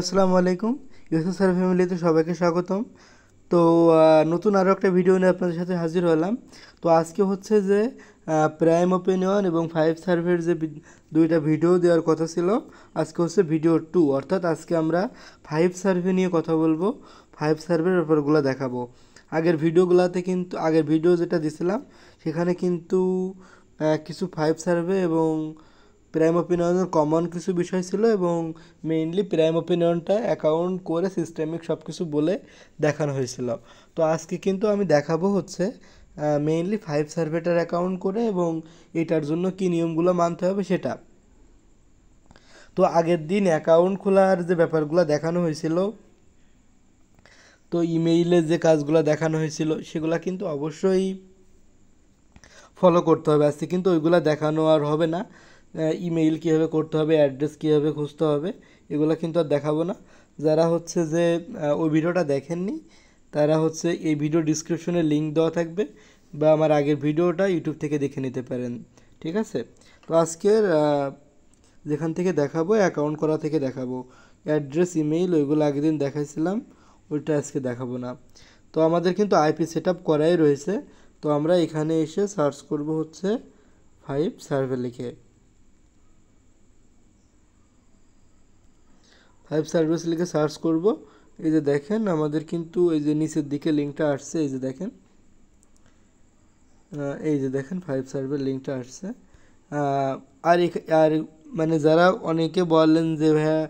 আসসালামু আলাইকুম ইউএসএসআর ফ্যামিলিতে সবাইকে স্বাগতম তো নতুন আরও একটা ভিডিও নিয়ে আপনাদের সাথে হাজির হলাম তো আজকে হচ্ছে যে প্রাইম ওপিনিয়ন এবং ফাইভ সার্ভের যে দুইটা ভিডিও দেওয়ার কথা ছিল আজকে হচ্ছে ভিডিও টু অর্থাৎ আজকে আমরা ফাইভ সার্ভে নিয়ে কথা বলবো ফাইভ সার্ভের ব্যাপারগুলো দেখাবো আগের ভিডিওগুলোতে কিন্তু আগের ভিডিও যেটা দিছিলাম সেখানে কিন্তু কিছু ফাইভ সার্ভে এবং প্রাইম অপিনিয়নের কমন কিছু বিষয় ছিল এবং মেইনলি প্রাইম অপিনিয়নটা অ্যাকাউন্ট করে সিস্টেমিক সব কিছু বলে দেখানো হয়েছিল তো আজকে কিন্তু আমি দেখাবো হচ্ছে মেইনলি ফাইভ সার্ভেটার অ্যাকাউন্ট করে এবং এটার জন্য কী নিয়মগুলো মানতে হবে সেটা তো আগের দিন অ্যাকাউন্ট খোলার যে ব্যাপারগুলো দেখানো হয়েছিল তো ইমেইলে যে কাজগুলো দেখানো হয়েছিল সেগুলো কিন্তু অবশ্যই ফলো করতে হবে আজকে কিন্তু ওইগুলো দেখানো আর হবে না ইমেইল কীভাবে করতে হবে অ্যাড্রেস কীভাবে খুঁজতে হবে এগুলো কিন্তু আর দেখাবো না যারা হচ্ছে যে ওই ভিডিওটা দেখেননি তারা হচ্ছে এই ভিডিও ডিসক্রিপশনে লিঙ্ক দেওয়া থাকবে বা আমার আগের ভিডিওটা ইউটিউব থেকে দেখে নিতে পারেন ঠিক আছে তো আজকের যেখান থেকে দেখাবো অ্যাকাউন্ট করা থেকে দেখাবো অ্যাড্রেস ইমেইল ওইগুলো আগের দিন দেখাইছিলাম ওইটা আজকে দেখাবো না তো আমাদের কিন্তু আইপি সেট আপ করাই রয়েছে তো আমরা এখানে এসে সার্চ করব হচ্ছে ফাইভ সার্ভে লিখে ফাইভ সার্ভিস লিখে সার্চ করব এই যে দেখেন আমাদের কিন্তু এই যে নিচের দিকে লিঙ্কটা আসছে এই যে দেখেন এই যে দেখেন ফাইভ সার্ভের লিঙ্কটা আসছে আর আর মানে যারা অনেকে বলেন যে ভাইয়া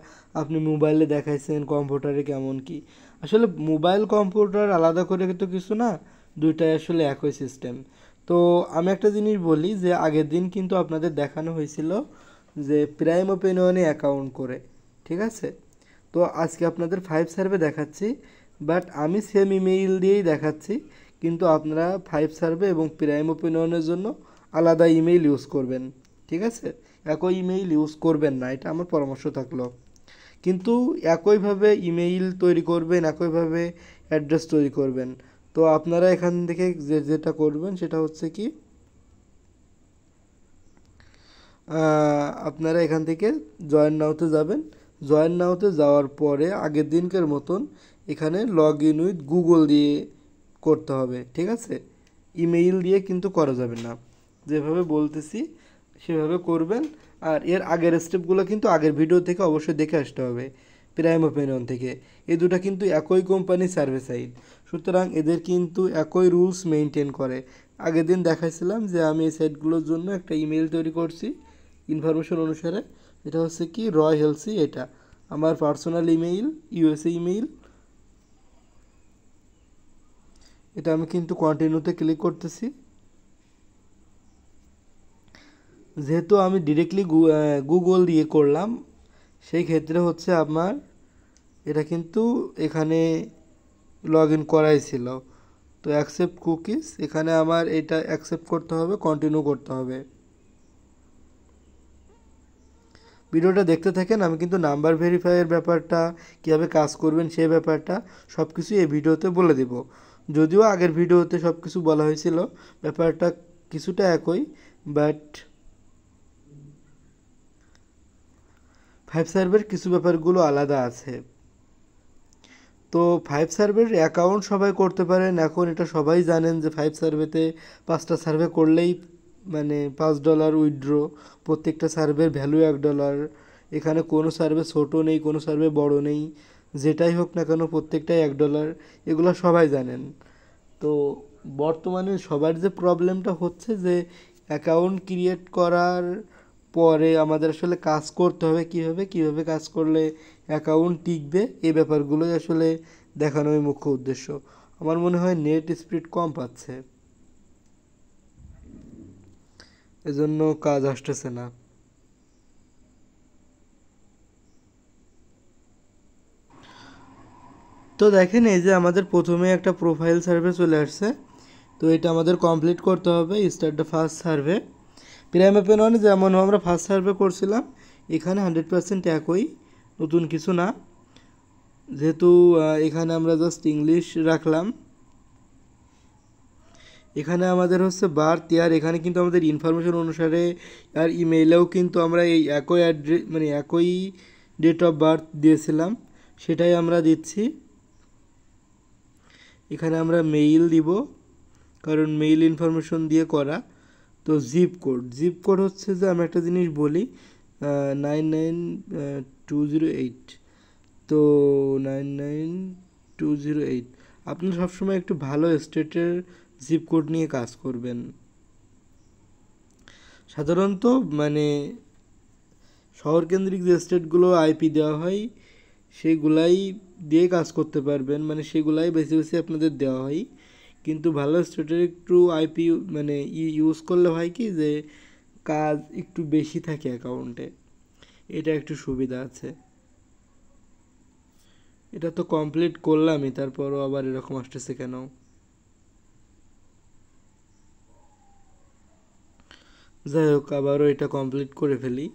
আপনি মোবাইলে দেখাইছেন কম্পিউটারে কেমন কি আসলে মোবাইল কম্পিউটার আলাদা করে তো কিছু না দুইটাই আসলে একই সিস্টেম তো আমি একটা জিনিস বলি যে আগের দিন কিন্তু আপনাদের দেখানো হয়েছিল যে প্রাইম ওপেনিয়নে অ্যাকাউন্ট করে ঠিক আছে তো আজকে আপনাদের ফাইভ সার্ভে দেখাচ্ছি বাট আমি সেম ইমেইল দিয়েই দেখাচ্ছি কিন্তু আপনারা ফাইভ সার্ভে এবং প্রাইম ওপিনিয়নের জন্য আলাদা ইমেইল ইউজ করবেন ঠিক আছে একই ইমেইল ইউজ করবেন না এটা আমার পরামর্শ থাকলো কিন্তু একইভাবে ইমেইল তৈরি করবেন একইভাবে অ্যাড্রেস তৈরি করবেন তো আপনারা এখান থেকে যে যেটা করবেন সেটা হচ্ছে কি আপনারা এখান থেকে জয়েন নাওতে যাবেন জয়েন হতে যাওয়ার পরে আগের দিনকার মতন এখানে লগ ইন উইথ গুগল দিয়ে করতে হবে ঠিক আছে ইমেইল দিয়ে কিন্তু করা যাবে না যেভাবে বলতেছি সেভাবে করবেন আর এর আগের স্টেপগুলো কিন্তু আগের ভিডিও থেকে অবশ্যই দেখে আসতে হবে প্রাইম ওপেনিয়ন থেকে এই দুটা কিন্তু একই কোম্পানি সার্ভে সাইড সুতরাং এদের কিন্তু একই রুলস মেনটেন করে আগের দিন দেখাইছিলাম যে আমি এই সাইটগুলোর জন্য একটা ইমেল তৈরি করছি ইনফরমেশন অনুসারে এটা হচ্ছে কি রয় হেলসি এটা আমার পার্সোনাল ইমেইল ইউএসএ ইমেইল এটা আমি কিন্তু কন্টিনিউতে ক্লিক করতেছি যেহেতু আমি ডিরেক্টলি গুগল দিয়ে করলাম সেই ক্ষেত্রে হচ্ছে আমার এটা কিন্তু এখানে লগ ইন করাই ছিল তো অ্যাকসেপ্ট কুকিজ এখানে আমার এটা অ্যাকসেপ্ট করতে হবে কন্টিনিউ করতে হবে ভিডিওটা দেখতে থাকেন আমি কিন্তু নাম্বার ভেরিফাইয়ের ব্যাপারটা কীভাবে কাজ করবেন সেই ব্যাপারটা সব কিছু এই ভিডিওতে বলে দেব যদিও আগের ভিডিওতে সব কিছু বলা হয়েছিল ব্যাপারটা কিছুটা একই বাট ফাইভ সার্ভের কিছু ব্যাপারগুলো আলাদা আছে তো ফাইভ সার্ভের অ্যাকাউন্ট সবাই করতে পারেন এখন এটা সবাই জানেন যে ফাইভ সার্ভেতে পাঁচটা সার্ভে করলেই মানে পাঁচ ডলার উইড্রো প্রত্যেকটা সার্ভের ভ্যালু এক ডলার এখানে কোনো সার্ভে ছোট নেই কোনো সার্ভে বড় নেই যেটাই হোক না কেন প্রত্যেকটাই এক ডলার এগুলো সবাই জানেন তো বর্তমানে সবার যে প্রবলেমটা হচ্ছে যে অ্যাকাউন্ট ক্রিয়েট করার পরে আমাদের আসলে কাজ করতে হবে কিভাবে কিভাবে কাজ করলে অ্যাকাউন্ট টিকবে এই ব্যাপারগুলোই আসলে দেখানোই মুখ্য উদ্দেশ্য আমার মনে হয় নেট স্পিড কম পাচ্ছে এজন্য কাজ আসতেছে না তো দেখেন এই যে আমাদের প্রথমে একটা প্রোফাইল সার্ভে চলে আসছে তো এটা আমাদের কমপ্লিট করতে হবে start the first survey prime open one যেমন আমরা ফার্স্ট সার্ভে করছিলাম এখানে হান্ড্রেড পার্সেন্ট একই নতুন কিছু না যেহেতু এখানে আমরা জাস্ট ইংলিশ রাখলাম এখানে আমাদের হচ্ছে বার্থ ইয়ার এখানে কিন্তু আমাদের ইনফরমেশন অনুসারে আর ইমেইলেও কিন্তু আমরা এই একই অ্যাড্রেস মানে একই ডেট অফ বার্থ দিয়েছিলাম সেটাই আমরা দিচ্ছি এখানে আমরা মেইল দিব কারণ মেইল ইনফরমেশন দিয়ে করা তো জিপ কোড জিপ কোড হচ্ছে যে আমি একটা জিনিস বলি nine nine two zero eight তো nine nine two zero eight আপনি সবসময় একটু ভালো স্টেটের জিপ কোড নিয়ে কাজ করবেন সাধারণত মানে শহরকেন্দ্রিক যে স্টেটগুলো আইপি দেওয়া হয় সেগুলাই দিয়ে কাজ করতে পারবেন মানে সেগুলাই বেশি বেশি আপনাদের দেওয়া হয় কিন্তু ভালো স্টেটের একটু আইপি মানে ইউজ করলে হয় কি যে কাজ একটু বেশি থাকে অ্যাকাউন্টে এটা একটু সুবিধা আছে এটা তো কমপ্লিট করলামই তারপরও আবার এরকম আসতেছে কেন যাই হোক আবারও এটা কমপ্লিট করে ফেলি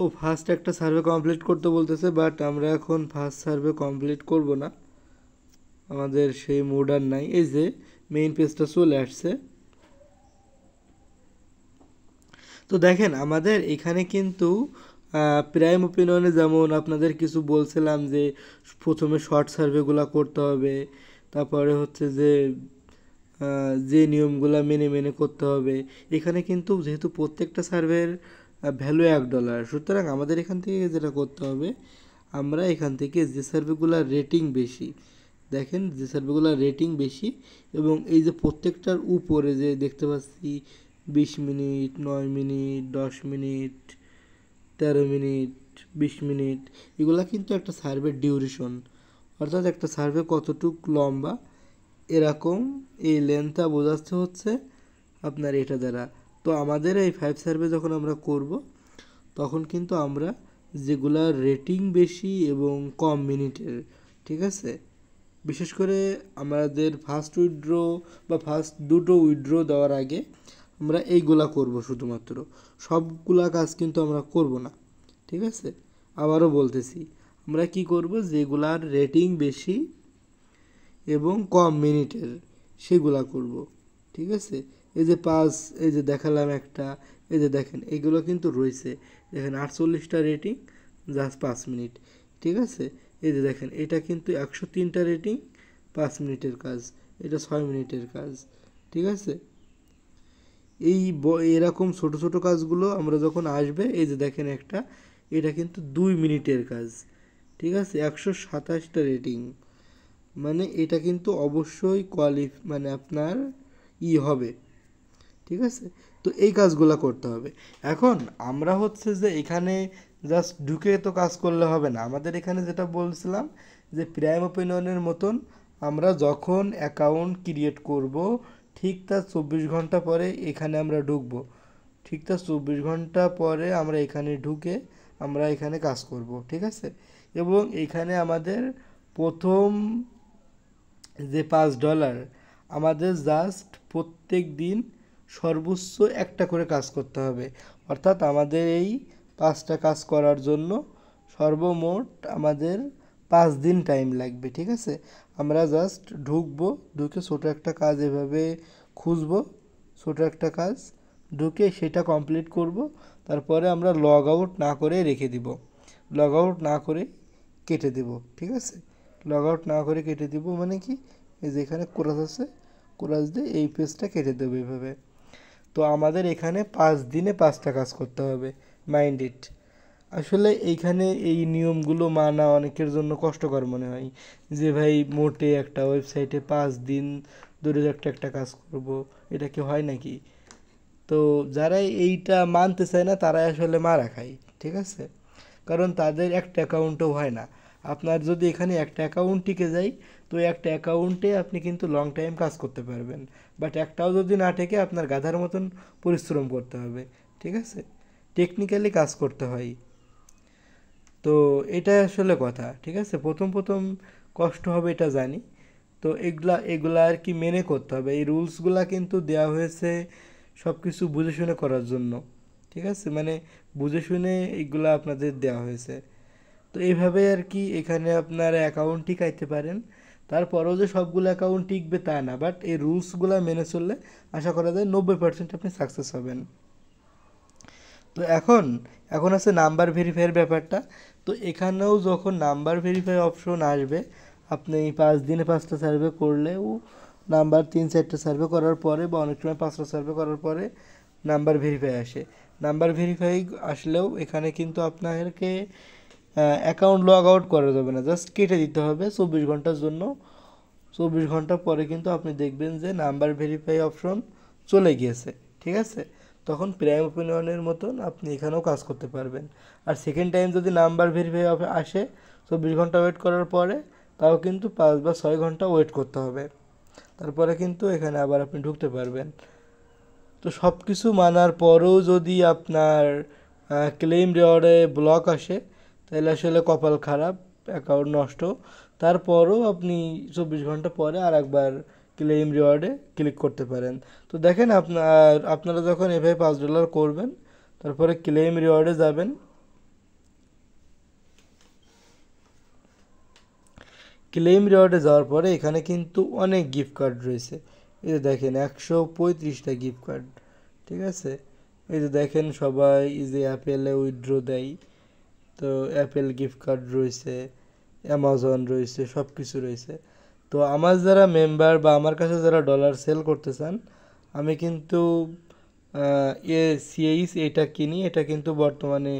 ও ফার্স্ট একটা সার্ভে কমপ্লিট করতে বলতেছে বাট আমরা এখন ফার্স্ট সার্ভে কমপ্লিট করব না আমাদের সেই মুড আর নাই এই যে মেইন পেজটা চলে আসছে তো দেখেন আমাদের এখানে কিন্তু প্রাইম ওপিনিয়নে যেমন আপনাদের কিছু বলছিলাম যে প্রথমে শর্ট সার্ভেগুলো করতে হবে তারপরে হচ্ছে যে যে নিয়মগুলো মেনে মেনে করতে হবে এখানে কিন্তু যেহেতু প্রত্যেকটা সার্ভের ভ্যালু এক ডলার সুতরাং আমাদের এখান থেকে যেটা করতে হবে আমরা এখান থেকে যে সার্ভেগুলোর রেটিং বেশি দেখেন যে সার্ভেগুলোর রেটিং বেশি এবং এই যে প্রত্যেকটার উপরে যে দেখতে পাচ্ছি বিশ মিনিট নয় মিনিট দশ মিনিট তেরো মিনিট বিশ মিনিট এগুলা কিন্তু একটা সার্ভে ডিউরেশন অর্থাৎ একটা সার্ভে কতটুক লম্বা এরকম এই লেন্থটা বোঝাচ্ছে হচ্ছে আপনার এটা দ্বারা তো আমাদের এই ফাইভ সার্ভে যখন আমরা করব তখন কিন্তু আমরা যেগুলা রেটিং বেশি এবং কম মিনিটের ঠিক আছে বিশেষ করে আমাদের ফার্স্ট উইড্রো বা ফার্স্ট দুটো উইড্রো দেওয়ার আগে আমরা এইগুলা করব শুধুমাত্র সবগুলা কাজ কিন্তু আমরা করব না ঠিক আছে আবারও বলতেছি আমরা কি করব যেগুলার রেটিং বেশি এবং কম মিনিটের সেগুলা করব ঠিক আছে এই যে পাঁচ এই যে দেখালাম একটা এই যে দেখেন এগুলো কিন্তু রয়েছে দেখেন আটচল্লিশটা রেটিং জাস্ট পাঁচ মিনিট ঠিক আছে এই যে দেখেন এটা কিন্তু একশো তিনটা রেটিং পাঁচ মিনিটের কাজ এটা ছয় মিনিটের কাজ ঠিক আছে এই এরকম ছোট ছোট কাজগুলো আমরা যখন আসবে এই যে দেখেন একটা এটা কিন্তু দুই মিনিটের কাজ ঠিক আছে একশো সাতাশটা রেটিং মানে এটা কিন্তু অবশ্যই কোয়ালিফ মানে আপনার ই হবে ঠিক আছে তো এই কাজগুলো করতে হবে এখন আমরা হচ্ছে যে এখানে জাস্ট ঢুকে তো কাজ করলে হবে না আমাদের এখানে যেটা বলছিলাম যে প্রাইম ওপিনিয়নের মতন আমরা যখন অ্যাকাউন্ট ক্রিয়েট করব ঠিক তার চব্বিশ ঘন্টা পরে এখানে আমরা ঢুকবো ঠিক তার চব্বিশ ঘন্টা পরে আমরা এখানে ঢুকে আমরা এখানে কাজ করব ঠিক আছে এবং এখানে আমাদের প্রথম যে পাঁচ ডলার আমাদের জাস্ট প্রত্যেক দিন সর্বোচ্চ একটা করে কাজ করতে হবে অর্থাৎ আমাদের এই পাঁচটা কাজ করার জন্য সর্বমোট আমাদের পাঁচ দিন টাইম লাগবে ঠিক আছে আমরা জাস্ট ঢুকবো ঢুকে ছোটো একটা কাজ এভাবে খুঁজবো ছোটো একটা কাজ ঢুকে সেটা কমপ্লিট করব তারপরে আমরা লগ আউট না করে রেখে দিব লগ আউট না করে কেটে দেব ঠিক আছে লগ আউট না করে কেটে দিব মানে কি যেখানে ক্রাস আছে কোরাস দিয়ে এই পেজটা কেটে দেবো এভাবে তো আমাদের এখানে পাঁচ দিনে পাঁচটা কাজ করতে হবে মাইন্ড আসলে এইখানে এই নিয়মগুলো মানা অনেকের জন্য কষ্টকর মনে হয় যে ভাই মোটে একটা ওয়েবসাইটে পাঁচ দিন ধরে একটা একটা কাজ করব এটা কি হয় নাকি তো যারা এইটা মানতে চায় না তারাই আসলে মারা খায় ঠিক আছে কারণ তাদের একটা অ্যাকাউন্টও হয় না আপনার যদি এখানে একটা অ্যাকাউন্ট টিকে যায় তো একটা অ্যাকাউন্টে আপনি কিন্তু লং টাইম কাজ করতে পারবেন বাট একটাও যদি না টেকে আপনার গাধার মতন পরিশ্রম করতে হবে ঠিক আছে টেকনিক্যালি কাজ করতে হয় তো এটা আসলে কথা ঠিক আছে প্রথম প্রথম কষ্ট হবে এটা জানি তো এগুলা এগুলা আর কি মেনে করতে হবে এই রুলসগুলা কিন্তু দেওয়া হয়েছে সব কিছু বুঝে শুনে করার জন্য ঠিক আছে মানে বুঝে শুনে এগুলো আপনাদের দেওয়া হয়েছে তো এইভাবে আর কি এখানে আপনারা অ্যাকাউন্ট টিকাইতে পারেন তারপরেও যে সবগুলো অ্যাকাউন্ট টিকবে তা না বাট এই রুলসগুলো মেনে চললে আশা করা যায় নব্বই পার্সেন্ট আপনি সাকসেস হবেন তো এখন এখন আছে নাম্বার ভেরিফাইয়ের ব্যাপারটা তো এখানেও যখন নাম্বার ভেরিফাই অপশন আসবে আপনি পাঁচ দিনে পাঁচটা সার্ভে করলেও নাম্বার তিন চারটা সার্ভে করার পরে বা অনেক সময় পাঁচটা সার্ভে করার পরে নাম্বার ভেরিফাই আসে নাম্বার ভেরিফাই আসলেও এখানে কিন্তু আপনাদেরকে অ্যাকাউন্ট লগ আউট করা যাবে না জাস্ট কেটে দিতে হবে চব্বিশ ঘন্টার জন্য চব্বিশ ঘন্টা পরে কিন্তু আপনি দেখবেন যে নাম্বার ভেরিফাই অপশন চলে গিয়েছে ঠিক আছে তখন প্রাইম ওপিনিয়নের মতন আপনি এখানেও কাজ করতে পারবেন আর সেকেন্ড টাইম যদি নাম্বার ভেরিফাই আসে চব্বিশ ঘন্টা ওয়েট করার পরে তাও কিন্তু পাঁচ বা ছয় ঘন্টা ওয়েট করতে হবে তারপরে কিন্তু এখানে আবার আপনি ঢুকতে পারবেন তো সব কিছু মানার পরেও যদি আপনার ক্লেম রেওয়ার্ডে ব্লক আসে তাহলে আসলে কপাল খারাপ অ্যাকাউন্ট নষ্ট তারপরও আপনি চব্বিশ ঘন্টা পরে আর একবার ক্লেম রিওয়ার্ডে ক্লিক করতে পারেন তো দেখেন আপনার আপনারা যখন এভাবে পাঁচ ডলার করবেন তারপরে ক্লেম রিওয়ার্ডে যাবেন ক্লেম রিওয়ার্ডে যাওয়ার পরে এখানে কিন্তু অনেক গিফট কার্ড রয়েছে এই যে দেখেন একশো পঁয়ত্রিশটা গিফট কার্ড ঠিক আছে এই যে দেখেন সবাই এই যে অ্যাপেলে উইথড্র দেয় তো অ্যাপেল গিফট কার্ড রয়েছে অ্যামাজন রয়েছে সব কিছু রয়েছে তো আমার যারা মেম্বার বা আমার কাছে যারা ডলার সেল করতে চান আমি কিন্তু এ সিএইস এটা কিনি এটা কিন্তু বর্তমানে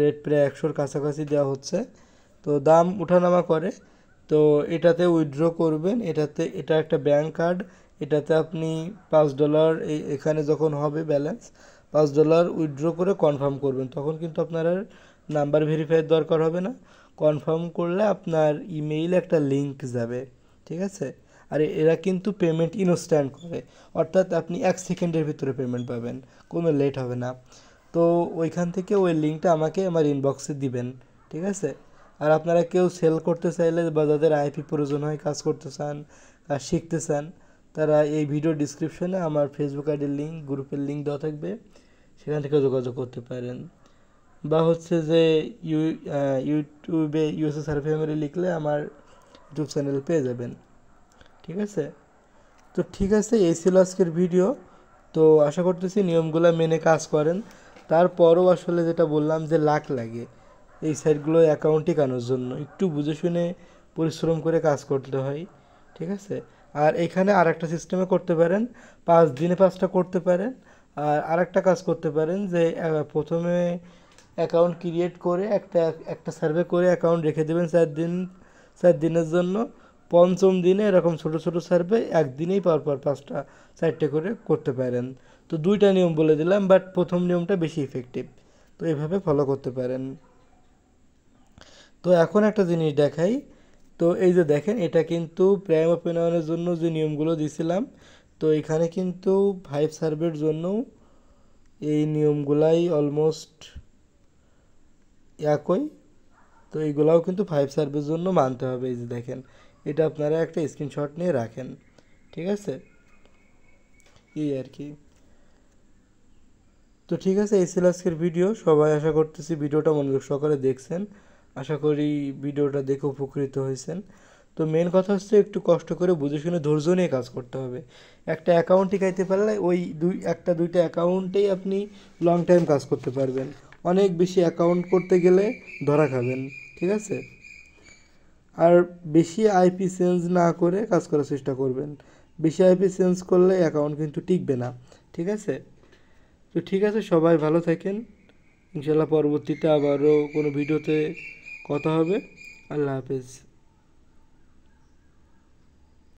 রেট প্রায় একশোর কাছাকাছি দেওয়া হচ্ছে তো দাম উঠানামা করে তো এটাতে উইথড্র করবেন এটাতে এটা একটা ব্যাঙ্ক কার্ড এটাতে আপনি পাঁচ ডলার এখানে যখন হবে ব্যালেন্স পাঁচ ডলার উইথড্র করে কনফার্ম করবেন তখন কিন্তু আপনার নাম্বার ভেরিফাইয়ের দরকার হবে না কনফার্ম করলে আপনার ইমেইল একটা লিঙ্ক যাবে ঠিক আছে আর এরা কিন্তু পেমেন্ট ইনস্ট্যান্ট করে অর্থাৎ আপনি এক সেকেন্ডের ভিতরে পেমেন্ট পাবেন কোনো লেট হবে না তো ওইখান থেকে ওই লিঙ্কটা আমাকে আমার ইনবক্সে দিবেন ঠিক আছে আর আপনারা কেউ সেল করতে চাইলে বা যাদের আইপি প্রয়োজন হয় কাজ করতে চান আর শিখতে চান তারা এই ভিডিও ডিসক্রিপশনে আমার ফেসবুক আইডির লিঙ্ক গ্রুপের লিঙ্ক দেওয়া থাকবে সেখান থেকে যোগাযোগ করতে পারেন বা হচ্ছে যে ইউ ইউটিউবে ইউএসএ সার্ভে লিখলে আমার ইউটিউব চ্যানেল পেয়ে যাবেন ঠিক আছে তো ঠিক আছে এই ছিল আজকের ভিডিও তো আশা করতেছি নিয়মগুলো মেনে কাজ করেন তারপরও আসলে যেটা বললাম যে লাখ লাগে এই সাইটগুলো অ্যাকাউন্ট টিকানোর জন্য একটু বুঝে শুনে পরিশ্রম করে কাজ করতে হয় ঠিক আছে আর এখানে আর একটা সিস্টেমে করতে পারেন পাঁচ দিনে পাঁচটা করতে পারেন আর আরেকটা কাজ করতে পারেন যে প্রথমে অ্যাকাউন্ট ক্রিয়েট করে একটা একটা সার্ভে করে অ্যাকাউন্ট রেখে দেবেন চার দিন চার দিনের জন্য পঞ্চম দিনে এরকম ছোট ছোট সার্ভে একদিনেই পর পাঁচটা চারটে করে করতে পারেন তো দুইটা নিয়ম বলে দিলাম বাট প্রথম নিয়মটা বেশি ইফেক্টিভ তো এভাবে ফলো করতে পারেন তো এখন একটা জিনিস দেখাই তো এই যে দেখেন এটা কিন্তু প্রাইম অপিনিয়নের জন্য যে নিয়মগুলো দিছিলাম তো এখানে কিন্তু ফাইভ সার্ভের জন্য এই নিয়মগুলাই অলমোস্ট একই তো এইগুলাও কিন্তু ফাইভ সার্ভের জন্য মানতে হবে এই যে দেখেন এটা আপনারা একটা স্ক্রিনশট নিয়ে রাখেন ঠিক আছে এই আর কি তো ঠিক আছে এই ছিল আজকের ভিডিও সবাই আশা করতেছি ভিডিওটা মনোযোগ সহকারে দেখছেন আশা করি ভিডিওটা দেখে উপকৃত হয়েছেন তো মেন কথা হচ্ছে একটু কষ্ট করে বুঝে শুনে ধৈর্য নিয়ে কাজ করতে হবে একটা অ্যাকাউন্ট খাইতে পারলে ওই দুই একটা দুইটা অ্যাকাউন্টেই আপনি লং টাইম কাজ করতে পারবেন অনেক বেশি অ্যাকাউন্ট করতে গেলে ধরা খাবেন ঠিক আছে আর বেশি আইপি চেঞ্জ না করে কাজ করার চেষ্টা করবেন বেশি আইপি চেঞ্জ করলে অ্যাকাউন্ট কিন্তু টিকবে না ঠিক আছে তো ঠিক আছে সবাই ভালো থাকেন ইনশাল্লাহ পরবর্তীতে আবারও কোনো ভিডিওতে কথা হবে আল্লাহ হাফেজ